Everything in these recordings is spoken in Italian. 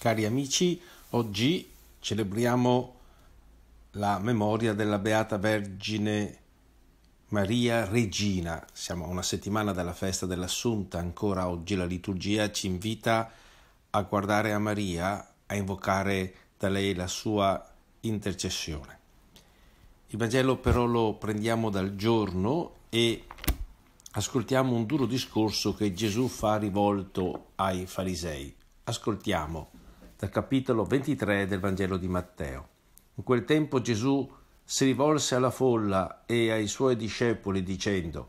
Cari amici, oggi celebriamo la memoria della Beata Vergine Maria Regina. Siamo a una settimana dalla festa dell'Assunta, ancora oggi la liturgia ci invita a guardare a Maria, a invocare da lei la sua intercessione. Il Vangelo però lo prendiamo dal giorno e ascoltiamo un duro discorso che Gesù fa rivolto ai farisei. Ascoltiamo dal capitolo 23 del Vangelo di Matteo. In quel tempo Gesù si rivolse alla folla e ai suoi discepoli dicendo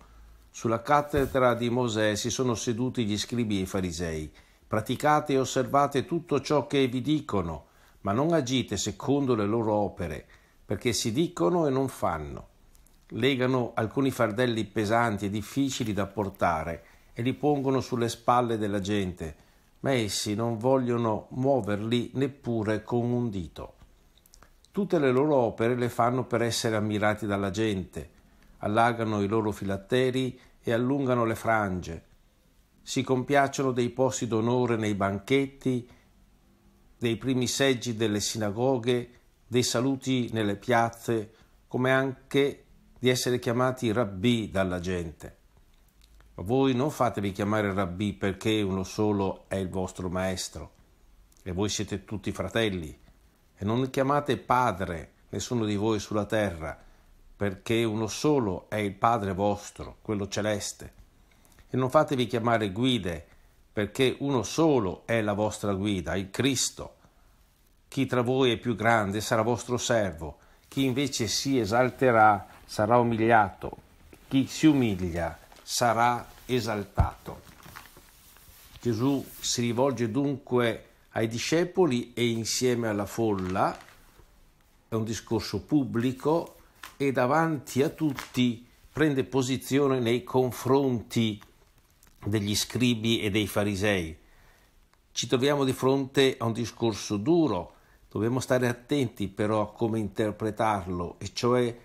Sulla cattedra di Mosè si sono seduti gli scribi e i farisei. Praticate e osservate tutto ciò che vi dicono, ma non agite secondo le loro opere, perché si dicono e non fanno. Legano alcuni fardelli pesanti e difficili da portare e li pongono sulle spalle della gente ma essi non vogliono muoverli neppure con un dito. Tutte le loro opere le fanno per essere ammirati dalla gente, allagano i loro filatteri e allungano le frange, si compiacciono dei posti d'onore nei banchetti, dei primi seggi delle sinagoghe, dei saluti nelle piazze, come anche di essere chiamati rabbì dalla gente. Voi non fatevi chiamare rabbì perché uno solo è il vostro maestro e voi siete tutti fratelli. E non chiamate padre nessuno di voi sulla terra perché uno solo è il Padre vostro, quello celeste. E non fatevi chiamare guide perché uno solo è la vostra guida, il Cristo. Chi tra voi è più grande sarà vostro servo, chi invece si esalterà sarà umiliato, chi si umilia sarà sarà esaltato. Gesù si rivolge dunque ai discepoli e insieme alla folla, è un discorso pubblico e davanti a tutti prende posizione nei confronti degli scribi e dei farisei. Ci troviamo di fronte a un discorso duro, dobbiamo stare attenti però a come interpretarlo, e cioè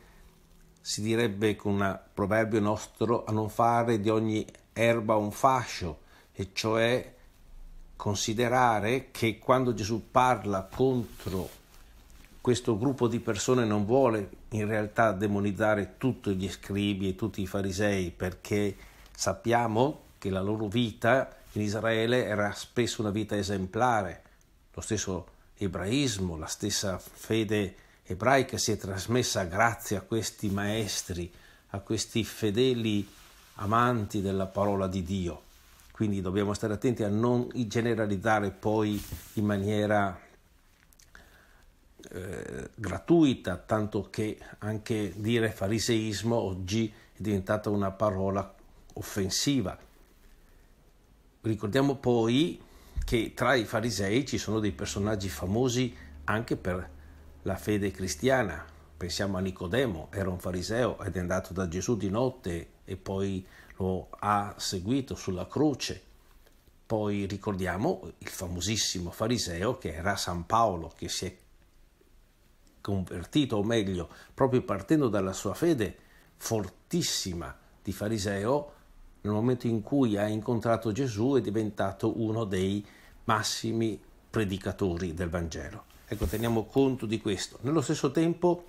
si direbbe con un proverbio nostro, a non fare di ogni erba un fascio, e cioè considerare che quando Gesù parla contro questo gruppo di persone non vuole in realtà demonizzare tutti gli scribi e tutti i farisei, perché sappiamo che la loro vita in Israele era spesso una vita esemplare, lo stesso ebraismo, la stessa fede ebraica si è trasmessa grazie a questi maestri, a questi fedeli amanti della parola di Dio. Quindi dobbiamo stare attenti a non generalizzare poi in maniera eh, gratuita, tanto che anche dire fariseismo oggi è diventata una parola offensiva. Ricordiamo poi che tra i farisei ci sono dei personaggi famosi anche per la fede cristiana. Pensiamo a Nicodemo, era un fariseo ed è andato da Gesù di notte e poi lo ha seguito sulla croce. Poi ricordiamo il famosissimo fariseo che era San Paolo, che si è convertito, o meglio, proprio partendo dalla sua fede fortissima di fariseo, nel momento in cui ha incontrato Gesù è diventato uno dei massimi predicatori del Vangelo. Ecco, teniamo conto di questo. Nello stesso tempo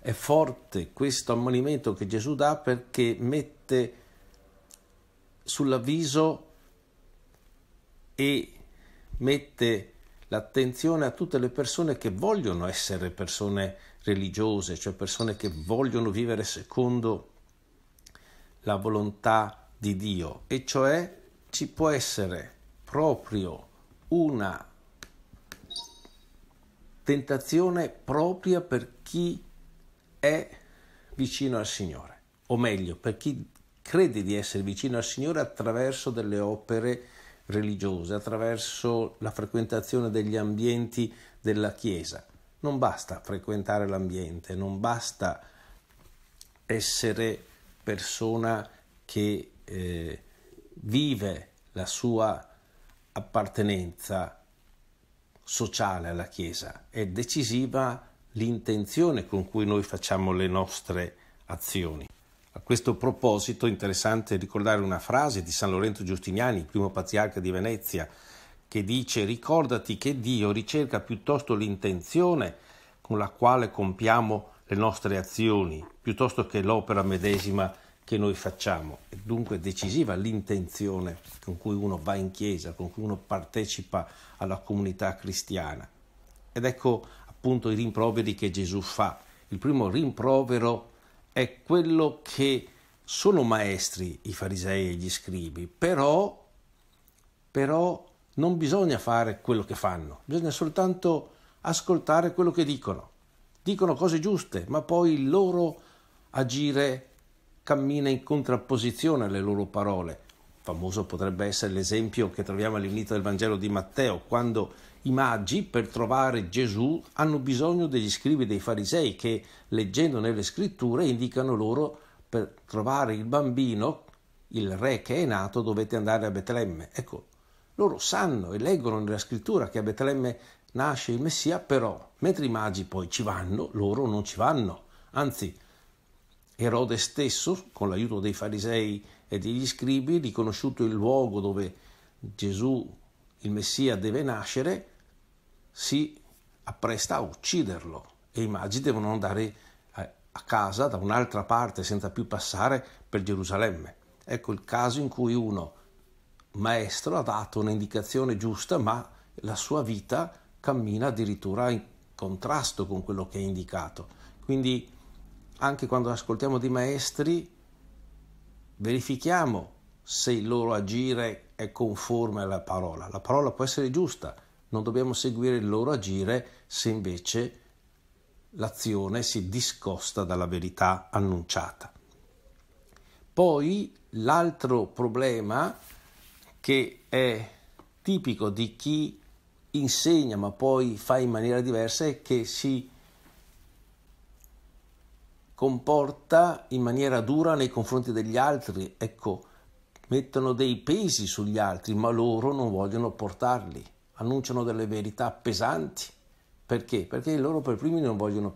è forte questo ammonimento che Gesù dà perché mette sull'avviso e mette l'attenzione a tutte le persone che vogliono essere persone religiose, cioè persone che vogliono vivere secondo la volontà di Dio e cioè ci può essere proprio una tentazione propria per chi è vicino al Signore, o meglio, per chi crede di essere vicino al Signore attraverso delle opere religiose, attraverso la frequentazione degli ambienti della Chiesa. Non basta frequentare l'ambiente, non basta essere persona che eh, vive la sua appartenenza sociale alla Chiesa, è decisiva l'intenzione con cui noi facciamo le nostre azioni. A questo proposito è interessante ricordare una frase di San Lorenzo Giustiniani, primo patriarca di Venezia, che dice ricordati che Dio ricerca piuttosto l'intenzione con la quale compiamo le nostre azioni, piuttosto che l'opera medesima che noi facciamo. È dunque decisiva l'intenzione con cui uno va in chiesa, con cui uno partecipa alla comunità cristiana. Ed ecco appunto i rimproveri che Gesù fa. Il primo rimprovero è quello che sono maestri i farisei e gli scribi, però, però non bisogna fare quello che fanno, bisogna soltanto ascoltare quello che dicono. Dicono cose giuste, ma poi il loro agire cammina in contrapposizione alle loro parole. Famoso potrebbe essere l'esempio che troviamo all'inizio del Vangelo di Matteo, quando i magi, per trovare Gesù, hanno bisogno degli scrivi dei farisei che, leggendo nelle scritture, indicano loro per trovare il bambino, il re che è nato, dovete andare a Betlemme. Ecco, loro sanno e leggono nella scrittura che a Betlemme nasce il Messia, però mentre i magi poi ci vanno, loro non ci vanno. Anzi, Erode stesso, con l'aiuto dei farisei e degli scribi, riconosciuto il luogo dove Gesù, il Messia, deve nascere, si appresta a ucciderlo e i magi devono andare a casa da un'altra parte senza più passare per Gerusalemme. Ecco il caso in cui uno maestro ha dato un'indicazione giusta, ma la sua vita cammina addirittura in contrasto con quello che è indicato. Quindi anche quando ascoltiamo dei maestri, verifichiamo se il loro agire è conforme alla parola. La parola può essere giusta, non dobbiamo seguire il loro agire se invece l'azione si discosta dalla verità annunciata. Poi l'altro problema che è tipico di chi insegna ma poi fa in maniera diversa è che si comporta in maniera dura nei confronti degli altri, ecco, mettono dei pesi sugli altri, ma loro non vogliono portarli, annunciano delle verità pesanti. Perché? Perché loro per primi non vogliono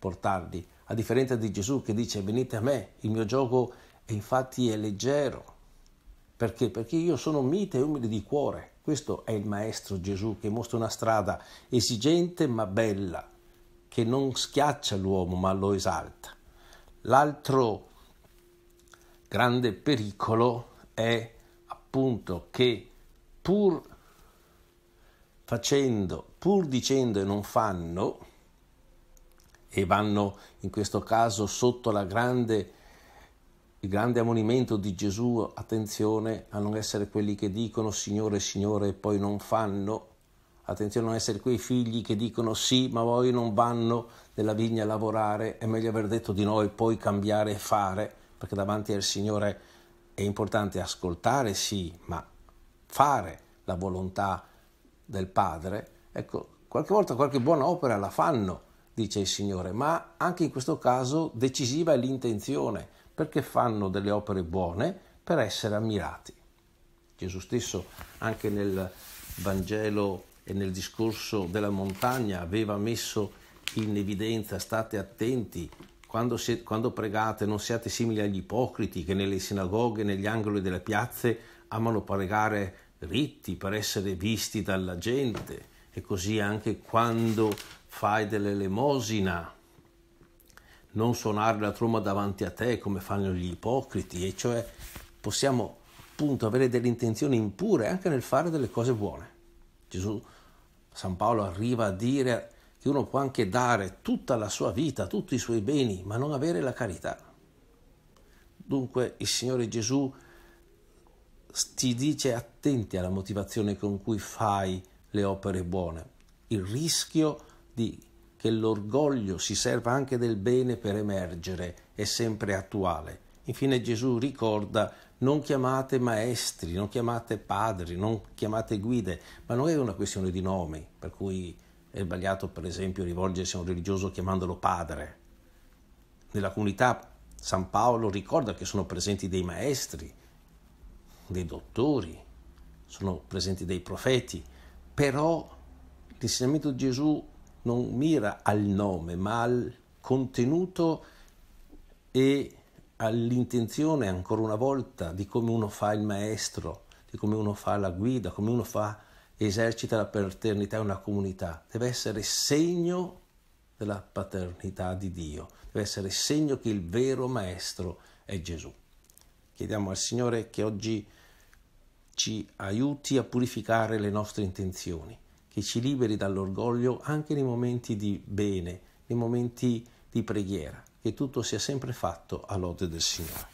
portarli, a differenza di Gesù che dice venite a me, il mio gioco è infatti è leggero. Perché? Perché io sono mite e umile di cuore. Questo è il Maestro Gesù che mostra una strada esigente ma bella, che non schiaccia l'uomo ma lo esalta. L'altro grande pericolo è appunto che pur facendo, pur dicendo e non fanno, e vanno in questo caso sotto grande, il grande ammonimento di Gesù, attenzione a non essere quelli che dicono Signore, Signore e poi non fanno, Attenzione a non essere quei figli che dicono sì, ma voi non vanno nella vigna a lavorare, è meglio aver detto di no e poi cambiare e fare, perché davanti al Signore è importante ascoltare sì, ma fare la volontà del Padre. Ecco, qualche volta qualche buona opera la fanno, dice il Signore, ma anche in questo caso decisiva è l'intenzione, perché fanno delle opere buone per essere ammirati. Gesù stesso anche nel Vangelo e nel discorso della montagna aveva messo in evidenza, state attenti, quando, siete, quando, pregate non siate simili agli ipocriti che nelle sinagoghe, negli angoli delle piazze amano pregare ritti per essere visti dalla gente e così anche quando fai dell'elemosina non suonare la tromba davanti a te come fanno gli ipocriti e cioè possiamo appunto avere delle intenzioni impure anche nel fare delle cose buone. Gesù San Paolo arriva a dire che uno può anche dare tutta la sua vita, tutti i suoi beni, ma non avere la carità. Dunque il Signore Gesù ti dice attenti alla motivazione con cui fai le opere buone. Il rischio di, che l'orgoglio si serva anche del bene per emergere è sempre attuale. Infine Gesù ricorda non chiamate maestri, non chiamate padri, non chiamate guide, ma non è una questione di nomi, per cui è sbagliato per esempio rivolgersi a un religioso chiamandolo padre. Nella comunità San Paolo ricorda che sono presenti dei maestri, dei dottori, sono presenti dei profeti, però l'insegnamento di Gesù non mira al nome, ma al contenuto e all'intenzione ancora una volta di come uno fa il maestro, di come uno fa la guida, come uno fa, esercita la paternità in una comunità. Deve essere segno della paternità di Dio, deve essere segno che il vero maestro è Gesù. Chiediamo al Signore che oggi ci aiuti a purificare le nostre intenzioni, che ci liberi dall'orgoglio anche nei momenti di bene, nei momenti di preghiera che tutto sia sempre fatto a lode del Signore.